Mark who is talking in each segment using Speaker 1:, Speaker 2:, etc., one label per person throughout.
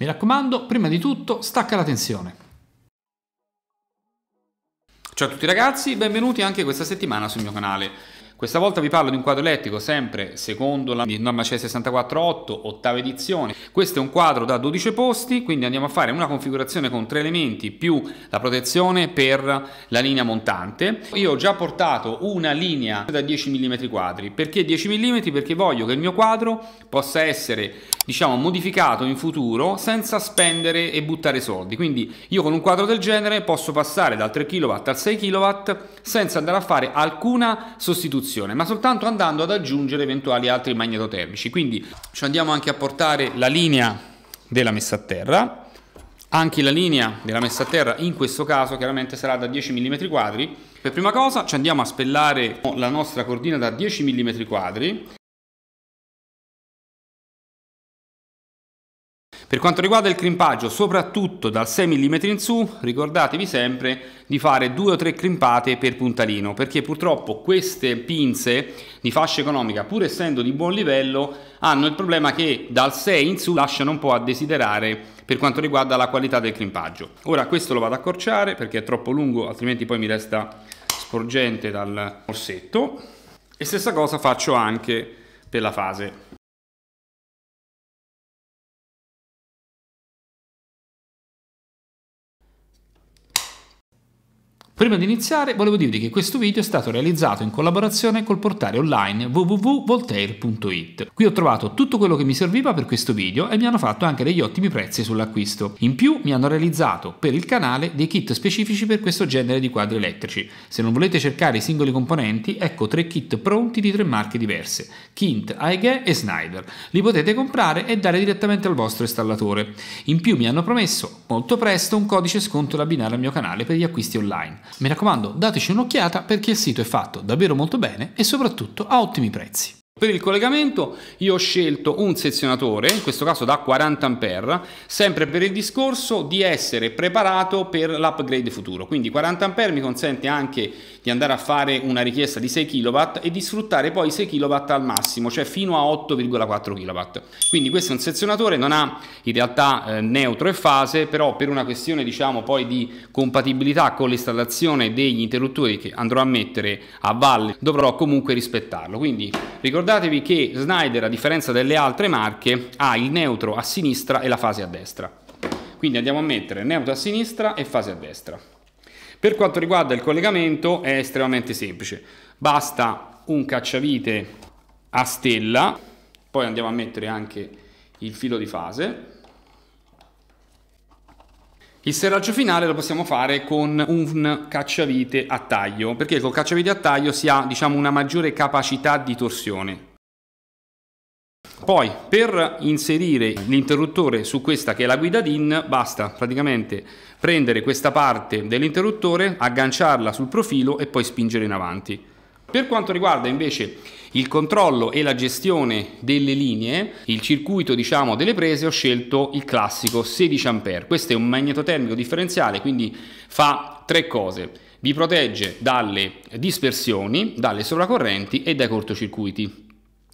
Speaker 1: Mi raccomando, prima di tutto, stacca la tensione. Ciao a tutti ragazzi, benvenuti anche questa settimana sul mio canale. Questa volta vi parlo di un quadro elettrico sempre secondo la norma CE 648, ottava edizione. Questo è un quadro da 12 posti, quindi andiamo a fare una configurazione con tre elementi più la protezione per la linea montante. Io ho già portato una linea da 10 mm quadri. Perché 10 mm? Perché voglio che il mio quadro possa essere diciamo modificato in futuro senza spendere e buttare soldi. Quindi io con un quadro del genere posso passare dal 3 kW al 6 kW senza andare a fare alcuna sostituzione risoluzione, ma soltanto andando ad aggiungere eventuali altri magnetotermici. Quindi ci andiamo anche a portare la linea della messa a terra, anche la linea della messa a terra in questo caso chiaramente sarà da 10 mm quadri. Per prima cosa ci andiamo a spellare la nostra cordina da 10 mm quadri Per quanto riguarda il crimpaggio, soprattutto dal 6 mm in su, ricordatevi sempre di fare due o tre crimpate per puntalino, perché purtroppo queste pinze di fascia economica, pur essendo di buon livello, hanno il problema che dal 6 in su lasciano un po' a desiderare per quanto riguarda la qualità del crimpaggio. Ora questo lo vado ad accorciare perché è troppo lungo, altrimenti poi mi resta sporgente dal orsetto. E stessa cosa faccio anche per la fase. Prima di iniziare volevo dirvi che questo video è stato realizzato in collaborazione col portale online www.voltaire.it. Qui ho trovato tutto quello che mi serviva per questo video e mi hanno fatto anche degli ottimi prezzi sull'acquisto. In più mi hanno realizzato per il canale dei kit specifici per questo genere di quadri elettrici. Se non volete cercare i singoli componenti, ecco tre kit pronti di tre marche diverse, Kint, Aige e Snyder. Li potete comprare e dare direttamente al vostro installatore. In più mi hanno promesso molto presto un codice sconto da abbinare al mio canale per gli acquisti online. Mi raccomando, dateci un'occhiata perché il sito è fatto davvero molto bene e soprattutto a ottimi prezzi. Per il collegamento io ho scelto un sezionatore, in questo caso da 40A, sempre per il discorso di essere preparato per l'upgrade futuro. Quindi 40A mi consente anche di andare a fare una richiesta di 6 kW e di sfruttare poi 6 kW al massimo, cioè fino a 8,4 kW. Quindi questo è un sezionatore, non ha in realtà eh, neutro e fase, però per una questione diciamo poi di compatibilità con l'installazione degli interruttori che andrò a mettere a valle dovrò comunque rispettarlo. Quindi ricordate ricordatevi che Snyder, a differenza delle altre marche, ha il neutro a sinistra e la fase a destra. Quindi andiamo a mettere neutro a sinistra e fase a destra. Per quanto riguarda il collegamento è estremamente semplice. Basta un cacciavite a stella, poi andiamo a mettere anche il filo di fase il serraggio finale lo possiamo fare con un cacciavite a taglio, perché col cacciavite a taglio si ha diciamo, una maggiore capacità di torsione. Poi per inserire l'interruttore su questa che è la guida DIN basta praticamente prendere questa parte dell'interruttore, agganciarla sul profilo e poi spingere in avanti. Per quanto riguarda invece il controllo e la gestione delle linee, il circuito diciamo, delle prese ho scelto il classico 16A. Questo è un magnetotermico differenziale, quindi fa tre cose. Vi protegge dalle dispersioni, dalle sovracorrenti e dai cortocircuiti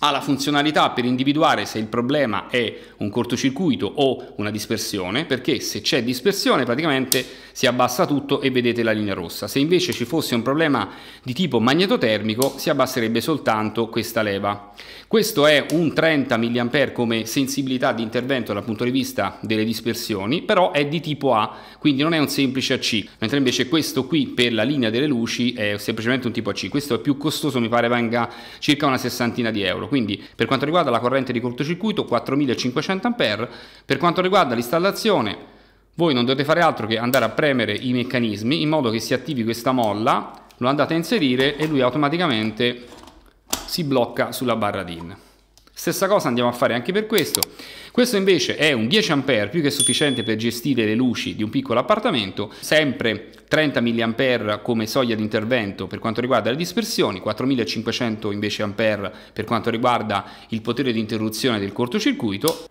Speaker 1: ha la funzionalità per individuare se il problema è un cortocircuito o una dispersione, perché se c'è dispersione praticamente si abbassa tutto e vedete la linea rossa. Se invece ci fosse un problema di tipo magnetotermico si abbasserebbe soltanto questa leva. Questo è un 30 mA come sensibilità di intervento dal punto di vista delle dispersioni, però è di tipo A, quindi non è un semplice AC, mentre invece questo qui per la linea delle luci è semplicemente un tipo AC. Questo è più costoso, mi pare venga circa una sessantina di euro quindi per quanto riguarda la corrente di cortocircuito 4500 A, per quanto riguarda l'installazione voi non dovete fare altro che andare a premere i meccanismi in modo che si attivi questa molla, lo andate a inserire e lui automaticamente si blocca sulla barra DIN. Stessa cosa andiamo a fare anche per questo. Questo invece è un 10A più che sufficiente per gestire le luci di un piccolo appartamento, sempre 30 mA come soglia di intervento per quanto riguarda le dispersioni, 4500 invece A per quanto riguarda il potere di interruzione del cortocircuito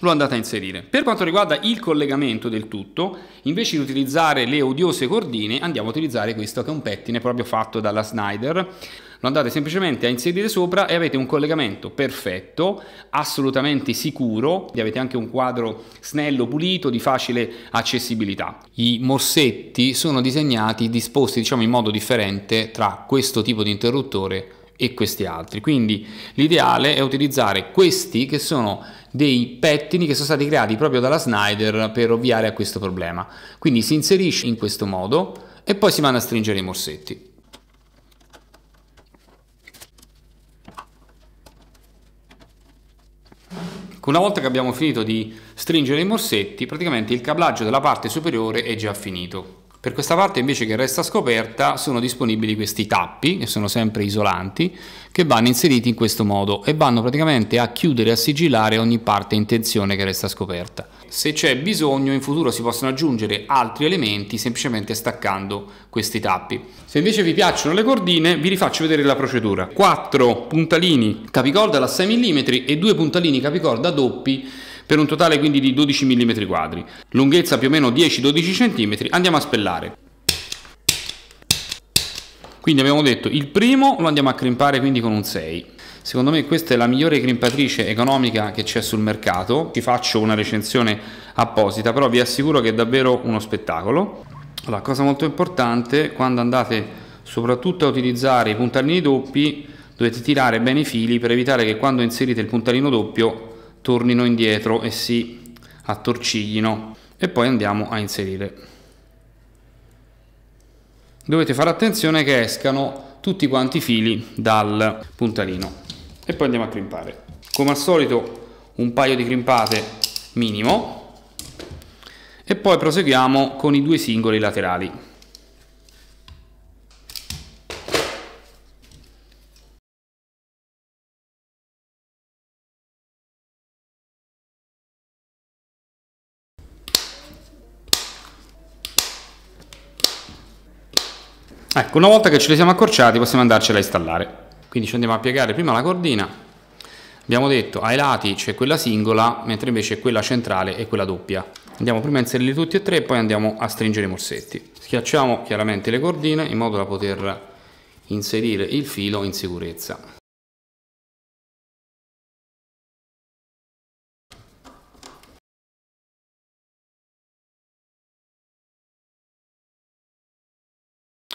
Speaker 1: lo andate a inserire. Per quanto riguarda il collegamento del tutto, invece di utilizzare le odiose cordine, andiamo a utilizzare questo che è un pettine proprio fatto dalla Snyder lo andate semplicemente a inserire sopra e avete un collegamento perfetto, assolutamente sicuro, e avete anche un quadro snello, pulito, di facile accessibilità. I morsetti sono disegnati, disposti diciamo in modo differente tra questo tipo di interruttore e questi altri. Quindi l'ideale è utilizzare questi che sono dei pettini che sono stati creati proprio dalla Snyder per ovviare a questo problema. Quindi si inserisce in questo modo e poi si vanno a stringere i morsetti. Una volta che abbiamo finito di stringere i morsetti, praticamente il cablaggio della parte superiore è già finito. Per questa parte invece che resta scoperta sono disponibili questi tappi, che sono sempre isolanti, che vanno inseriti in questo modo e vanno praticamente a chiudere e a sigillare ogni parte in tensione che resta scoperta se c'è bisogno in futuro si possono aggiungere altri elementi semplicemente staccando questi tappi. Se invece vi piacciono le cordine vi rifaccio vedere la procedura. 4 puntalini capicorda da 6 mm e 2 puntalini capicorda doppi per un totale quindi di 12 mm quadri. Lunghezza più o meno 10-12 cm, andiamo a spellare. Quindi abbiamo detto il primo lo andiamo a crimpare quindi con un 6 Secondo me questa è la migliore crimpatrice economica che c'è sul mercato, ci faccio una recensione apposita, però vi assicuro che è davvero uno spettacolo. Allora, cosa molto importante, quando andate soprattutto a utilizzare i puntalini doppi, dovete tirare bene i fili per evitare che quando inserite il puntalino doppio tornino indietro e si attorciglino e poi andiamo a inserire. Dovete fare attenzione che escano tutti quanti i fili dal puntalino e poi andiamo a crimpare come al solito un paio di crimpate minimo e poi proseguiamo con i due singoli laterali Ecco, una volta che ce li siamo accorciati possiamo andarcela a installare. Quindi ci andiamo a piegare prima la cordina, abbiamo detto ai lati c'è quella singola, mentre invece quella centrale e quella doppia. Andiamo prima a inserirli tutti e tre e poi andiamo a stringere i morsetti. Schiacciamo chiaramente le cordine in modo da poter inserire il filo in sicurezza.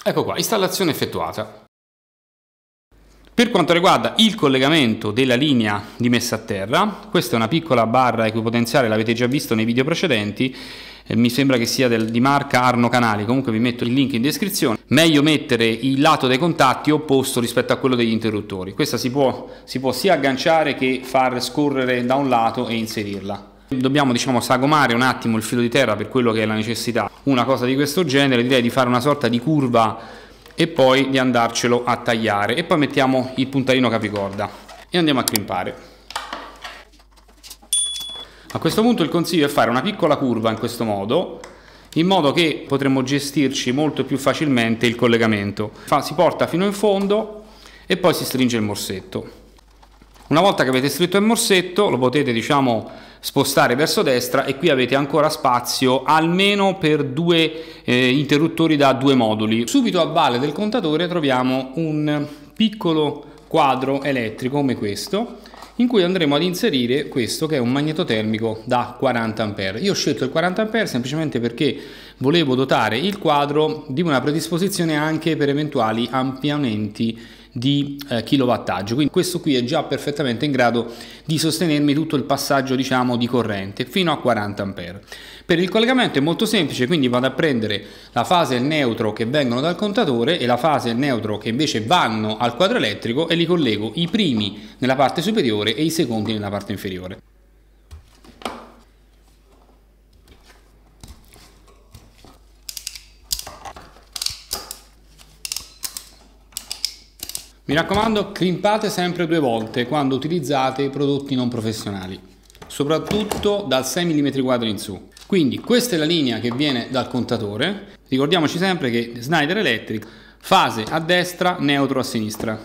Speaker 1: Ecco qua, installazione effettuata. Per quanto riguarda il collegamento della linea di messa a terra, questa è una piccola barra equipotenziale, l'avete già visto nei video precedenti, eh, mi sembra che sia del, di marca Arno Canali, comunque vi metto il link in descrizione, meglio mettere il lato dei contatti opposto rispetto a quello degli interruttori, questa si può, si può sia agganciare che far scorrere da un lato e inserirla. Dobbiamo diciamo sagomare un attimo il filo di terra per quello che è la necessità, una cosa di questo genere, direi di fare una sorta di curva e poi di andarcelo a tagliare e poi mettiamo il puntarino capicorda e andiamo a crimpare. A questo punto il consiglio è fare una piccola curva in questo modo in modo che potremo gestirci molto più facilmente il collegamento. Fa, si porta fino in fondo e poi si stringe il morsetto. Una volta che avete stretto il morsetto lo potete diciamo spostare verso destra e qui avete ancora spazio almeno per due eh, interruttori da due moduli. Subito a valle del contatore troviamo un piccolo quadro elettrico come questo in cui andremo ad inserire questo che è un magnetotermico da 40 A. Io ho scelto il 40 A semplicemente perché volevo dotare il quadro di una predisposizione anche per eventuali ampliamenti di eh, kilowattaggio quindi questo qui è già perfettamente in grado di sostenermi tutto il passaggio diciamo di corrente fino a 40 ampere per il collegamento è molto semplice quindi vado a prendere la fase e il neutro che vengono dal contatore e la fase e il neutro che invece vanno al quadro elettrico e li collego i primi nella parte superiore e i secondi nella parte inferiore Mi raccomando, crimpate sempre due volte quando utilizzate prodotti non professionali, soprattutto dal 6 mm quadro in su. Quindi questa è la linea che viene dal contatore, ricordiamoci sempre che Snyder Electric, fase a destra, neutro a sinistra.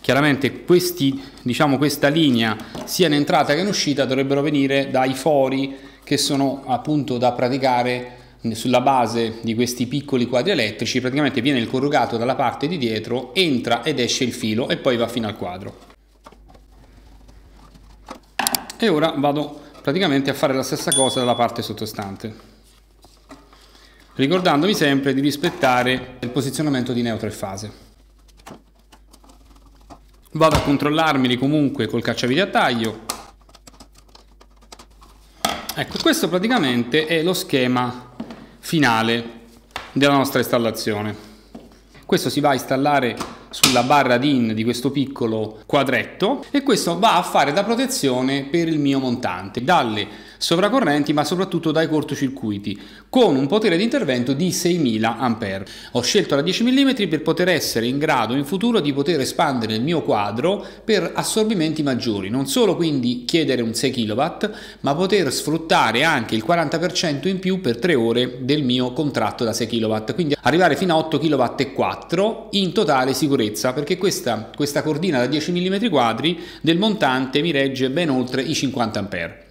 Speaker 1: Chiaramente questi, diciamo, questa linea sia in entrata che in uscita dovrebbero venire dai fori che sono appunto da praticare sulla base di questi piccoli quadri elettrici praticamente viene il corrugato dalla parte di dietro, entra ed esce il filo e poi va fino al quadro. E ora vado praticamente a fare la stessa cosa dalla parte sottostante ricordandomi sempre di rispettare il posizionamento di neutro e fase. Vado a controllarmeli comunque col cacciavite a taglio. Ecco, questo praticamente è lo schema finale della nostra installazione. Questo si va a installare sulla barra di in di questo piccolo quadretto e questo va a fare da protezione per il mio montante dalle sovracorrenti ma soprattutto dai cortocircuiti con un potere di intervento di 6000 A. Ho scelto la 10 mm per poter essere in grado in futuro di poter espandere il mio quadro per assorbimenti maggiori, non solo quindi chiedere un 6 kW ma poter sfruttare anche il 40% in più per 3 ore del mio contratto da 6 kW, quindi arrivare fino a 8 kW e 4 in totale sicurezza sicurezza perché questa, questa cordina da 10 mm quadri del montante mi regge ben oltre i 50 A.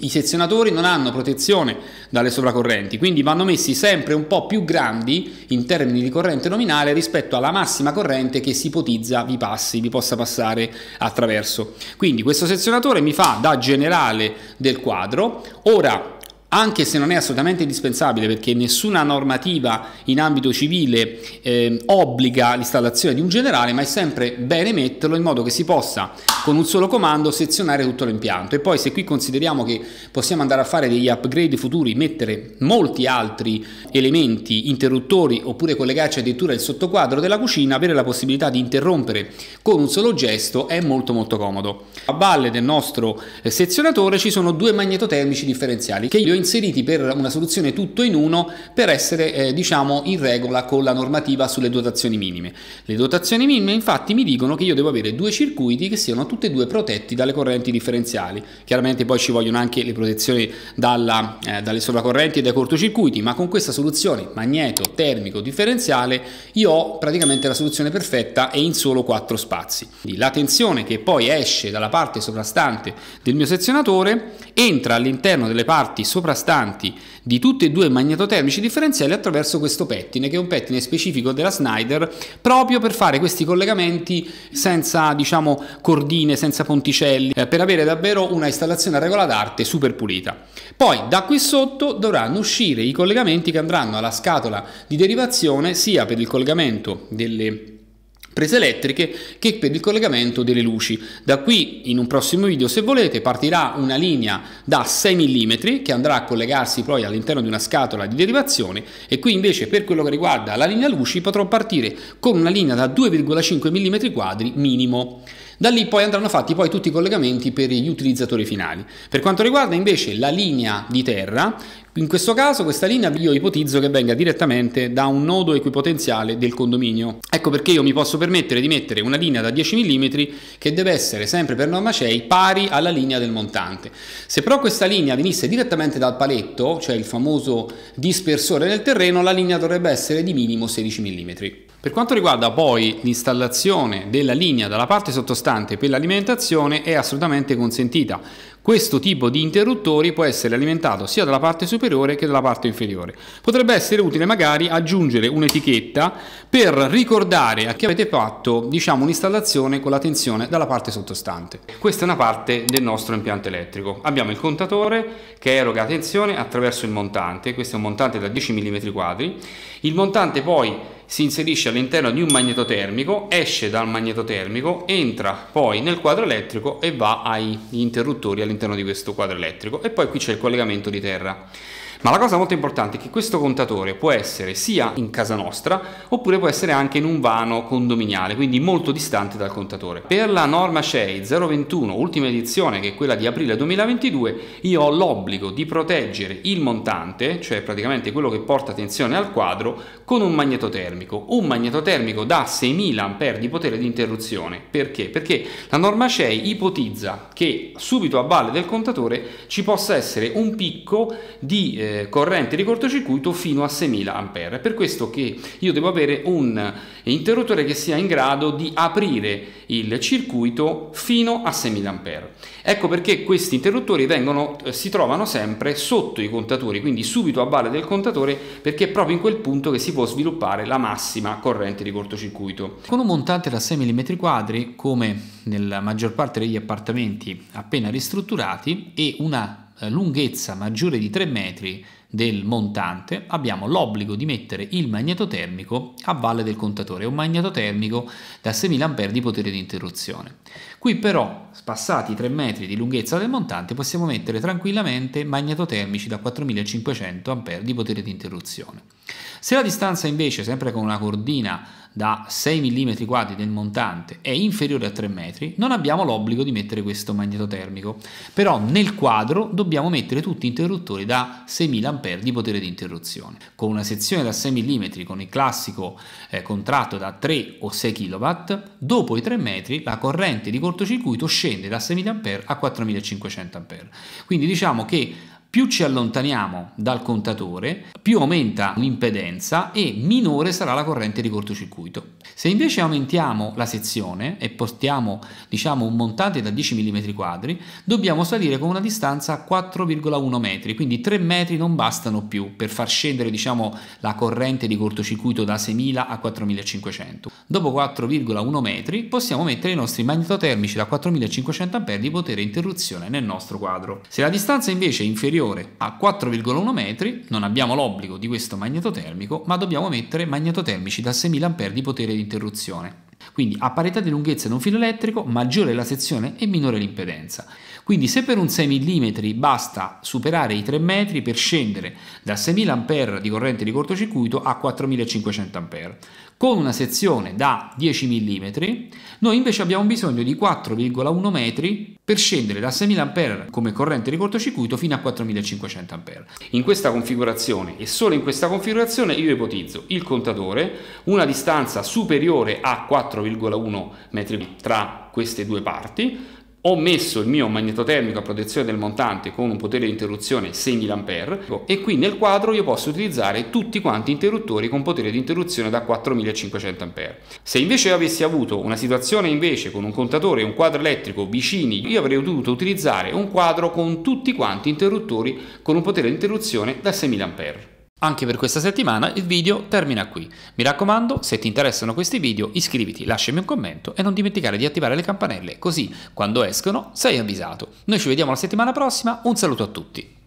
Speaker 1: I sezionatori non hanno protezione dalle sovracorrenti, quindi vanno messi sempre un po' più grandi in termini di corrente nominale rispetto alla massima corrente che si ipotizza vi, passi, vi possa passare attraverso. Quindi questo sezionatore mi fa da generale del quadro, ora anche se non è assolutamente indispensabile perché nessuna normativa in ambito civile eh, obbliga l'installazione di un generale, ma è sempre bene metterlo in modo che si possa con un solo comando sezionare tutto l'impianto. E poi se qui consideriamo che possiamo andare a fare degli upgrade futuri, mettere molti altri elementi, interruttori oppure collegarci addirittura il sottoquadro della cucina, avere la possibilità di interrompere con un solo gesto è molto molto comodo. A valle del nostro eh, sezionatore ci sono due magnetotermici differenziali che io inseriti per una soluzione tutto in uno per essere eh, diciamo in regola con la normativa sulle dotazioni minime. Le dotazioni minime infatti mi dicono che io devo avere due circuiti che siano tutti e due protetti dalle correnti differenziali. Chiaramente poi ci vogliono anche le protezioni dalla, eh, dalle sovracorrenti e dai cortocircuiti, ma con questa soluzione magneto, termico, differenziale io ho praticamente la soluzione perfetta e in solo quattro spazi. Quindi la tensione che poi esce dalla parte sovrastante del mio sezionatore entra all'interno delle parti sovrastante soprastanti di tutti e due i magnetotermici differenziali attraverso questo pettine, che è un pettine specifico della Snyder, proprio per fare questi collegamenti senza diciamo, cordine, senza ponticelli, eh, per avere davvero una installazione a regola d'arte super pulita. Poi da qui sotto dovranno uscire i collegamenti che andranno alla scatola di derivazione sia per il collegamento delle prese elettriche che per il collegamento delle luci. Da qui in un prossimo video se volete partirà una linea da 6 mm che andrà a collegarsi poi all'interno di una scatola di derivazione e qui invece per quello che riguarda la linea luci potrò partire con una linea da 2,5 mm quadri minimo. Da lì poi andranno fatti poi tutti i collegamenti per gli utilizzatori finali. Per quanto riguarda invece la linea di terra, in questo caso questa linea io ipotizzo che venga direttamente da un nodo equipotenziale del condominio. Ecco perché io mi posso permettere di mettere una linea da 10 mm che deve essere sempre per norma CEI pari alla linea del montante. Se però questa linea venisse direttamente dal paletto, cioè il famoso dispersore nel terreno, la linea dovrebbe essere di minimo 16 mm. Per quanto riguarda poi l'installazione della linea dalla parte sottostante per l'alimentazione è assolutamente consentita. Questo tipo di interruttori può essere alimentato sia dalla parte superiore che dalla parte inferiore. Potrebbe essere utile magari aggiungere un'etichetta per ricordare a chi avete fatto diciamo, un'installazione con la tensione dalla parte sottostante. Questa è una parte del nostro impianto elettrico. Abbiamo il contatore che eroga tensione attraverso il montante, questo è un montante da 10 mm quadri. Il montante poi si inserisce all'interno di un magnetotermico, esce dal magnetotermico, entra poi nel quadro elettrico e va agli interruttori all'interno di questo quadro elettrico e poi qui c'è il collegamento di terra. Ma la cosa molto importante è che questo contatore può essere sia in casa nostra oppure può essere anche in un vano condominiale, quindi molto distante dal contatore. Per la norma CEI 021, ultima edizione che è quella di aprile 2022, io ho l'obbligo di proteggere il montante, cioè praticamente quello che porta tensione al quadro, con un magnetotermico. Un magnetotermico da 6000 A di potere di interruzione. Perché? Perché la norma CEI ipotizza che subito a valle del contatore ci possa essere un picco di eh, eh, corrente di cortocircuito fino a 6000 A. È per questo che io devo avere un interruttore che sia in grado di aprire il circuito fino a 6000 A. Ecco perché questi interruttori vengono, eh, si trovano sempre sotto i contatori, quindi subito a valle del contatore, perché è proprio in quel punto che si può sviluppare la massima corrente di cortocircuito. Con un montante da 6 mm2, come nella maggior parte degli appartamenti appena ristrutturati, e una eh, lunghezza maggiore di 3 metri del montante abbiamo l'obbligo di mettere il magnetotermico a valle del contatore, un magnetotermico da 6000 A di potere di interruzione. Qui però spassati i 3 metri di lunghezza del montante, possiamo mettere tranquillamente magnetotermici da 4500 A di potere di interruzione. Se la distanza invece, sempre con una cordina da 6 mm quadri del montante, è inferiore a 3 metri, non abbiamo l'obbligo di mettere questo magnetotermico, però nel quadro dobbiamo mettere tutti interruttori da 6000 A di potere di interruzione. Con una sezione da 6 mm con il classico eh, contratto da 3 o 6 kW, dopo i 3 metri la corrente di cortocircuito scende scende da 6.000 A a 4.500 A. Quindi diciamo che più ci allontaniamo dal contatore, più aumenta l'impedenza e minore sarà la corrente di cortocircuito. Se invece aumentiamo la sezione e portiamo diciamo, un montante da 10 mm quadri, dobbiamo salire con una distanza 4,1 metri, quindi 3 metri non bastano più per far scendere diciamo, la corrente di cortocircuito da 6000 a 4500. Dopo 4,1 metri possiamo mettere i nostri magnetotermici da 4500 A di potere interruzione nel nostro quadro. Se la distanza invece è inferiore superiore a 4,1 metri, non abbiamo l'obbligo di questo magnetotermico, ma dobbiamo mettere magnetotermici da 6000 A di potere di interruzione. Quindi a parità di lunghezza di un filo elettrico maggiore la sezione e minore l'impedenza. Quindi se per un 6 mm basta superare i 3 metri per scendere da 6000 A di corrente di cortocircuito a 4500 A, con una sezione da 10 mm, noi invece abbiamo bisogno di 4,1 metri per scendere da 6000 A come corrente di cortocircuito fino a 4500 A. In questa configurazione e solo in questa configurazione io ipotizzo il contatore, una distanza superiore a 4,1 metri tra queste due parti, ho messo il mio magnetotermico a protezione del montante con un potere di interruzione 6000A e qui nel quadro io posso utilizzare tutti quanti interruttori con potere di interruzione da 4500A. Se invece avessi avuto una situazione invece con un contatore e un quadro elettrico vicini, io avrei dovuto utilizzare un quadro con tutti quanti interruttori con un potere di interruzione da 6000A. Anche per questa settimana il video termina qui. Mi raccomando, se ti interessano questi video iscriviti, lasciami un commento e non dimenticare di attivare le campanelle, così quando escono sei avvisato. Noi ci vediamo la settimana prossima, un saluto a tutti.